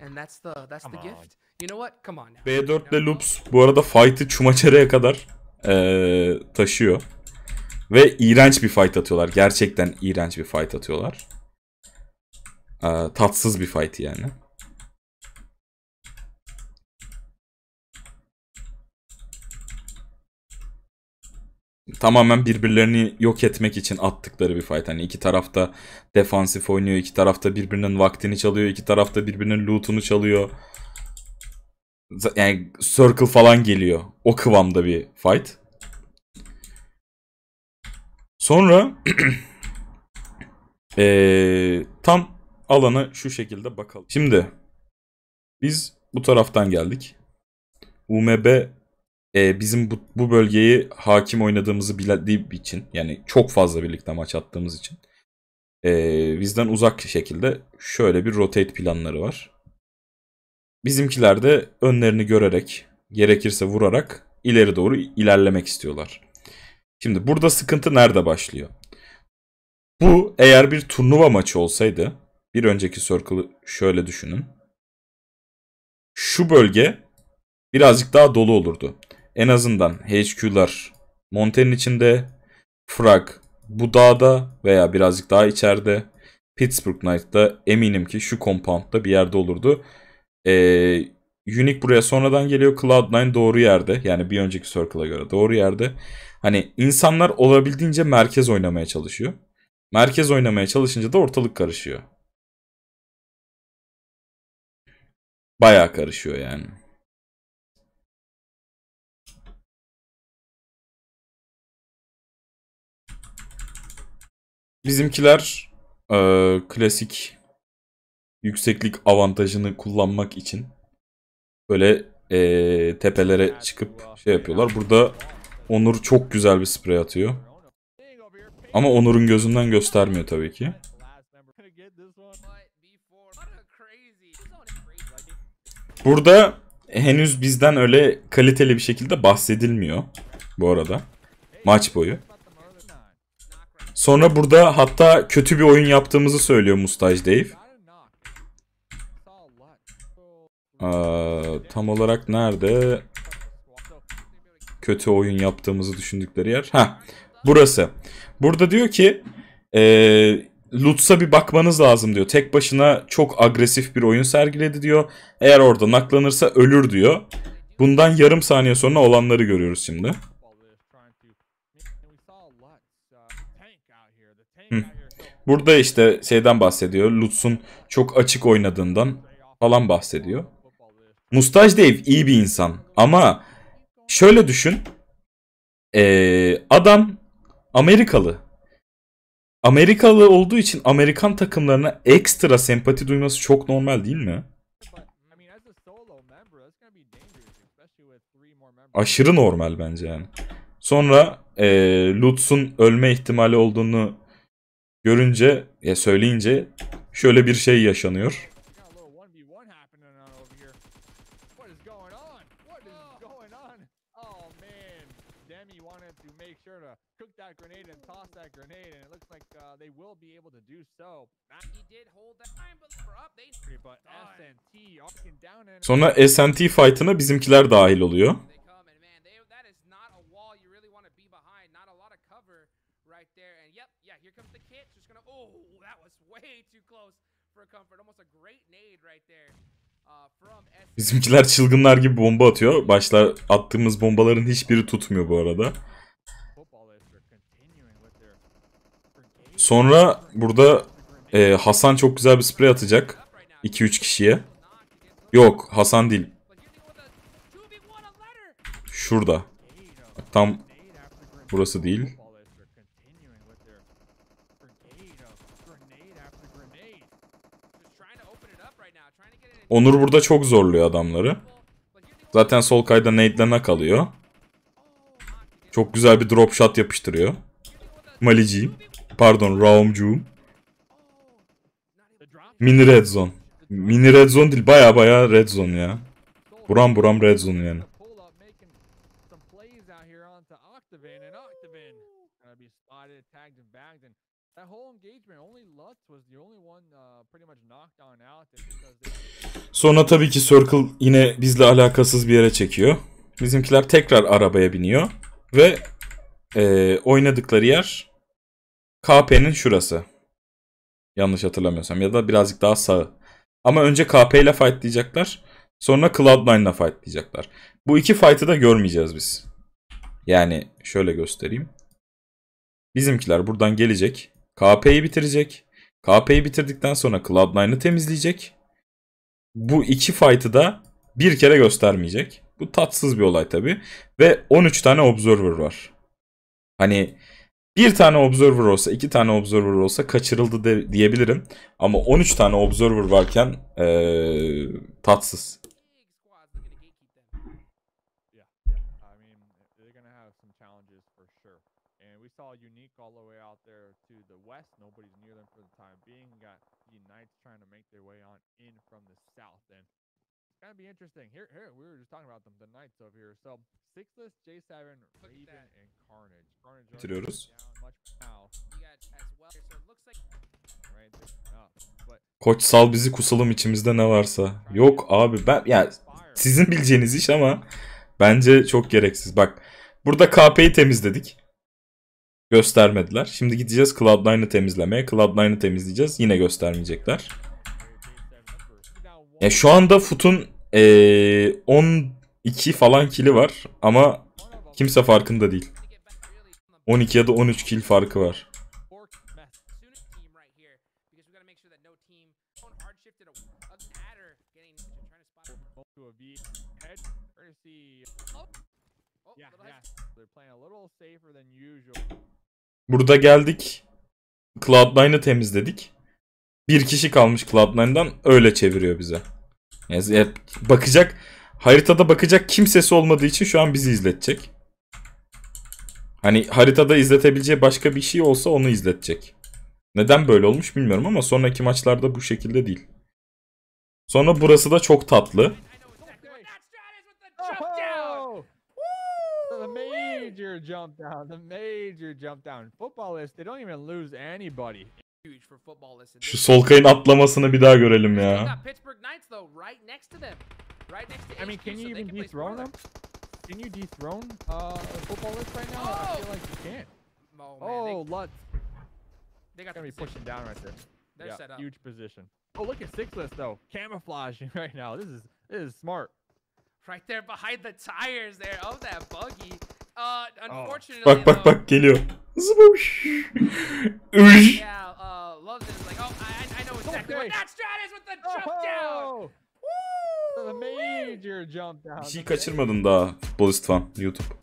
And that's the that's the gift. You know what? Come on. B4'le Loops bu arada fight'ı çumaçereye kadar ee, taşıyor. Ve iğrenç bir fight atıyorlar. Gerçekten iğrenç bir fight atıyorlar. Ee, tatsız bir fight yani. tamamen birbirlerini yok etmek için attıkları bir fight. Hani iki tarafta defansif oynuyor, iki tarafta birbirinin vaktini çalıyor, iki tarafta birbirinin loot'unu çalıyor. Yani circle falan geliyor. O kıvamda bir fight. Sonra ee, tam alanı şu şekilde bakalım. Şimdi biz bu taraftan geldik. UMB e, bizim bu, bu bölgeyi hakim oynadığımızı bildiği için yani çok fazla birlikte maç attığımız için e, bizden uzak şekilde şöyle bir rotate planları var. Bizimkiler de önlerini görerek gerekirse vurarak ileri doğru ilerlemek istiyorlar. Şimdi burada sıkıntı nerede başlıyor? Bu eğer bir turnuva maçı olsaydı bir önceki circle'ı şöyle düşünün. Şu bölge birazcık daha dolu olurdu en azından HQ'lar Monte'nin içinde, Frag bu dağda veya birazcık daha içeride, Pittsburgh Knight'da eminim ki şu compound'da bir yerde olurdu. Ee, Unique buraya sonradan geliyor. Cloud9 doğru yerde. Yani bir önceki Circle'a göre doğru yerde. Hani insanlar olabildiğince merkez oynamaya çalışıyor. Merkez oynamaya çalışınca da ortalık karışıyor. Baya karışıyor yani. Bizimkiler e, klasik yükseklik avantajını kullanmak için böyle e, tepelere çıkıp şey yapıyorlar. Burada Onur çok güzel bir sprey atıyor. Ama Onur'un gözünden göstermiyor tabii ki. Burada henüz bizden öyle kaliteli bir şekilde bahsedilmiyor bu arada. Maç boyu. Sonra burada hatta kötü bir oyun yaptığımızı söylüyor Mustaj Dave. Ee, tam olarak nerede? Kötü oyun yaptığımızı düşündükleri yer. Ha, burası. Burada diyor ki e, Lutz'a bir bakmanız lazım diyor. Tek başına çok agresif bir oyun sergiledi diyor. Eğer orada naklanırsa ölür diyor. Bundan yarım saniye sonra olanları görüyoruz şimdi. Burada işte şeyden bahsediyor. Lutz'un çok açık oynadığından falan bahsediyor. Mustaj Dave iyi bir insan ama şöyle düşün. Ee, adam Amerikalı. Amerikalı olduğu için Amerikan takımlarına ekstra sempati duyması çok normal değil mi? Aşırı normal bence yani. Sonra e, Lutz'un ölme ihtimali olduğunu görünce ya söyleyince şöyle bir şey yaşanıyor. Sonra SNT fight'ına bizimkiler dahil oluyor right there. And yep, yeah, here comes the kit. Just gonna, oh, that was way too close for comfort. Almost a great nade right there. Uh, Bizimkiler çılgınlar gibi bomba atıyor. Başlar attığımız bombaların hiçbiri tutmuyor bu arada. Sonra burada e, Hasan çok güzel bir sprey atacak. 2-3 kişiye. Yok Hasan değil. Şurada. Tam burası değil. Onur burada çok zorluyor adamları. Zaten sol kayda nade'lene kalıyor. Çok güzel bir drop shot yapıştırıyor. Maliciyim. Pardon Raumcuğum. Mini red zone. Mini red zone değil baya baya red zone ya. Buram buram red zone yani. Uh, sonra tabii ki Circle yine bizle alakasız bir yere çekiyor. Bizimkiler tekrar arabaya biniyor ve e, oynadıkları yer KP'nin şurası. Yanlış hatırlamıyorsam ya da birazcık daha sağı. Ama önce KP ile fightlayacaklar. Sonra Cloud9 ile fightlayacaklar. Bu iki fight'ı da görmeyeceğiz biz. Yani şöyle göstereyim. Bizimkiler buradan gelecek. KP'yi bitirecek. KP'yi bitirdikten sonra Cloud9'ı temizleyecek. Bu iki fight'ı da bir kere göstermeyecek. Bu tatsız bir olay tabi. Ve 13 tane observer var. Hani bir tane observer olsa, iki tane observer olsa kaçırıldı de, diyebilirim. Ama 13 tane observer varken ee, tatsız. all the way out there to the west. Nobody's near them for the time being. got the Knights trying to make their way on in from the south. And it's gonna be interesting. Here, here we were just talking about them, the Knights over here. So sixless, J7, Raven, and Carnage. Carnage bitiriyoruz. Koç sal bizi kusalım içimizde ne varsa. Yok abi ben yani sizin bileceğiniz iş ama bence çok gereksiz. Bak burada KP'yi temizledik göstermediler. Şimdi gideceğiz Cloud9'ı temizlemeye. Cloud9'ı temizleyeceğiz. Yine göstermeyecekler. Ya şu anda Foot'un ee, 12 falan kili var ama kimse farkında değil. 12 ya da 13 kill farkı var. Burada geldik. Cloud9'ı temizledik. Bir kişi kalmış Cloud9'dan öyle çeviriyor bize. Yani bakacak haritada bakacak kimsesi olmadığı için şu an bizi izletecek. Hani haritada izletebileceği başka bir şey olsa onu izletecek. Neden böyle olmuş bilmiyorum ama sonraki maçlarda bu şekilde değil. Sonra burası da çok tatlı. jump down. the major jump down. Football list. they don't even lose anybody. Huge for football list. Şu Solkay'ın atlamasını bir daha görelim ya. Pittsburgh Knights though right next to them. Right next to I mean, can you even dethrone them? Can you dethrone uh football list right now? I feel oh! like you can't. Oh, oh Lutz. They got to be pushing down right there. They're yeah, set up. Huge position. Oh, look at six list though. Camouflaging right now. This is this is smart. Right there behind the tires there of oh, that buggy. Uh, oh. Bak bak bak geliyor. Zıbış. Üş. Bir şey kaçırmadın daha futbolist fan YouTube.